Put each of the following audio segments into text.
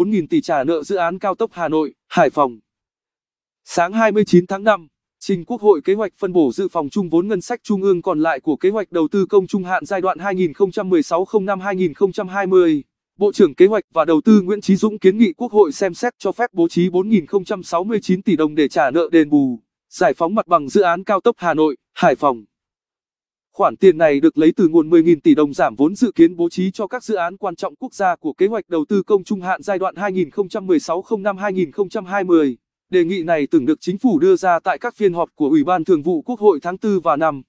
4.000 tỷ trả nợ dự án cao tốc Hà Nội, Hải Phòng. Sáng 29 tháng 5, trình Quốc hội kế hoạch phân bổ dự phòng chung vốn ngân sách trung ương còn lại của kế hoạch đầu tư công trung hạn giai đoạn 2016-05-2020. Bộ trưởng Kế hoạch và Đầu tư Nguyễn Chí Dũng kiến nghị Quốc hội xem xét cho phép bố trí 4.069 tỷ đồng để trả nợ đền bù, giải phóng mặt bằng dự án cao tốc Hà Nội, Hải Phòng. Khoản tiền này được lấy từ nguồn 10.000 tỷ đồng giảm vốn dự kiến bố trí cho các dự án quan trọng quốc gia của kế hoạch đầu tư công trung hạn giai đoạn 2016-05-2020. Đề nghị này từng được chính phủ đưa ra tại các phiên họp của Ủy ban Thường vụ Quốc hội tháng 4 và 5.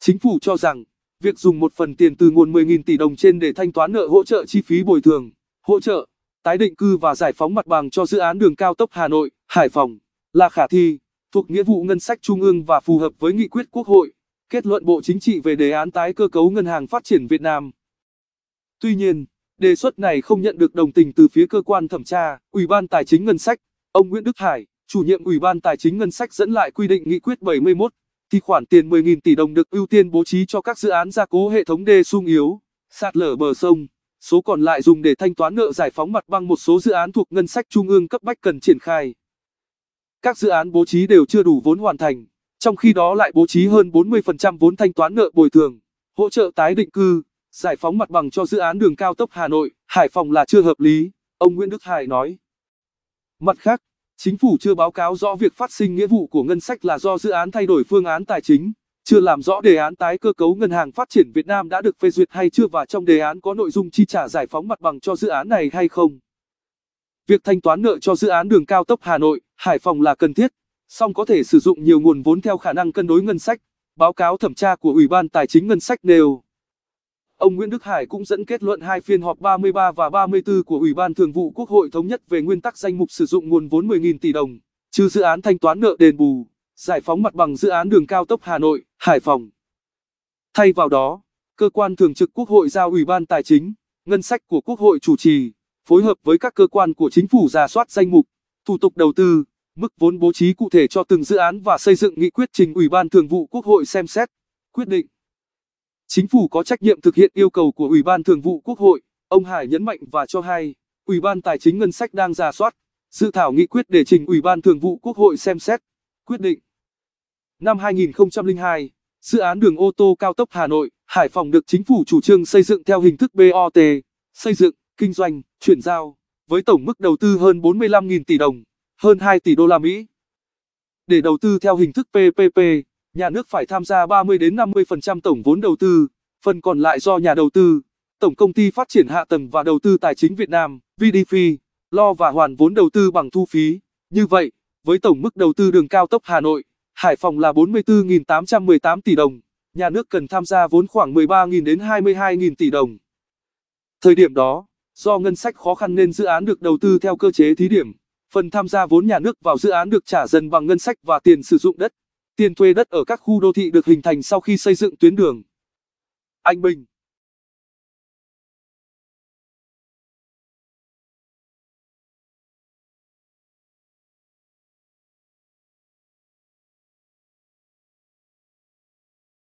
Chính phủ cho rằng, việc dùng một phần tiền từ nguồn 10.000 tỷ đồng trên để thanh toán nợ hỗ trợ chi phí bồi thường, hỗ trợ, tái định cư và giải phóng mặt bằng cho dự án đường cao tốc Hà Nội, Hải Phòng là khả thi, thuộc nghĩa vụ ngân sách trung ương và phù hợp với nghị quyết Quốc hội kết luận Bộ Chính trị về đề án tái cơ cấu Ngân hàng Phát triển Việt Nam. Tuy nhiên, đề xuất này không nhận được đồng tình từ phía cơ quan thẩm tra, Ủy ban Tài chính Ngân sách. Ông Nguyễn Đức Hải, chủ nhiệm Ủy ban Tài chính Ngân sách dẫn lại quy định nghị quyết 71, thì khoản tiền 10.000 tỷ đồng được ưu tiên bố trí cho các dự án gia cố hệ thống đê sung yếu, sạt lở bờ sông. Số còn lại dùng để thanh toán nợ giải phóng mặt bằng một số dự án thuộc ngân sách trung ương cấp bách cần triển khai. Các dự án bố trí đều chưa đủ vốn hoàn thành trong khi đó lại bố trí hơn 40% vốn thanh toán nợ bồi thường, hỗ trợ tái định cư, giải phóng mặt bằng cho dự án đường cao tốc Hà Nội, Hải Phòng là chưa hợp lý, ông Nguyễn Đức Hải nói. Mặt khác, chính phủ chưa báo cáo rõ việc phát sinh nghĩa vụ của ngân sách là do dự án thay đổi phương án tài chính, chưa làm rõ đề án tái cơ cấu ngân hàng phát triển Việt Nam đã được phê duyệt hay chưa và trong đề án có nội dung chi trả giải phóng mặt bằng cho dự án này hay không. Việc thanh toán nợ cho dự án đường cao tốc Hà Nội, Hải Phòng là cần thiết, song có thể sử dụng nhiều nguồn vốn theo khả năng cân đối ngân sách, báo cáo thẩm tra của Ủy ban Tài chính Ngân sách nêu. Ông Nguyễn Đức Hải cũng dẫn kết luận hai phiên họp 33 và 34 của Ủy ban Thường vụ Quốc hội thống nhất về nguyên tắc danh mục sử dụng nguồn vốn 10.000 tỷ đồng, trừ dự án thanh toán nợ đền bù, giải phóng mặt bằng dự án đường cao tốc Hà Nội, Hải Phòng. Thay vào đó, cơ quan thường trực Quốc hội giao Ủy ban Tài chính, Ngân sách của Quốc hội chủ trì, phối hợp với các cơ quan của chính phủ ra soát danh mục, thủ tục đầu tư Mức vốn bố trí cụ thể cho từng dự án và xây dựng nghị quyết trình Ủy ban Thường vụ Quốc hội xem xét, quyết định. Chính phủ có trách nhiệm thực hiện yêu cầu của Ủy ban Thường vụ Quốc hội, ông Hải nhấn mạnh và cho hay, Ủy ban Tài chính Ngân sách đang ra soát, dự thảo nghị quyết để trình Ủy ban Thường vụ Quốc hội xem xét, quyết định. Năm 2002, dự án đường ô tô cao tốc Hà Nội, Hải Phòng được chính phủ chủ trương xây dựng theo hình thức BOT, xây dựng, kinh doanh, chuyển giao, với tổng mức đầu tư hơn 45.000 tỷ đồng hơn 2 tỷ đô la Mỹ. Để đầu tư theo hình thức PPP, nhà nước phải tham gia 30 đến 50% tổng vốn đầu tư, phần còn lại do nhà đầu tư, Tổng công ty phát triển hạ tầng và đầu tư tài chính Việt Nam, VDF, lo và hoàn vốn đầu tư bằng thu phí. Như vậy, với tổng mức đầu tư đường cao tốc Hà Nội, Hải Phòng là 44.818 tỷ đồng, nhà nước cần tham gia vốn khoảng 13.000 đến 22.000 tỷ đồng. Thời điểm đó, do ngân sách khó khăn nên dự án được đầu tư theo cơ chế thí điểm phần tham gia vốn nhà nước vào dự án được trả dần bằng ngân sách và tiền sử dụng đất, tiền thuê đất ở các khu đô thị được hình thành sau khi xây dựng tuyến đường. Anh Bình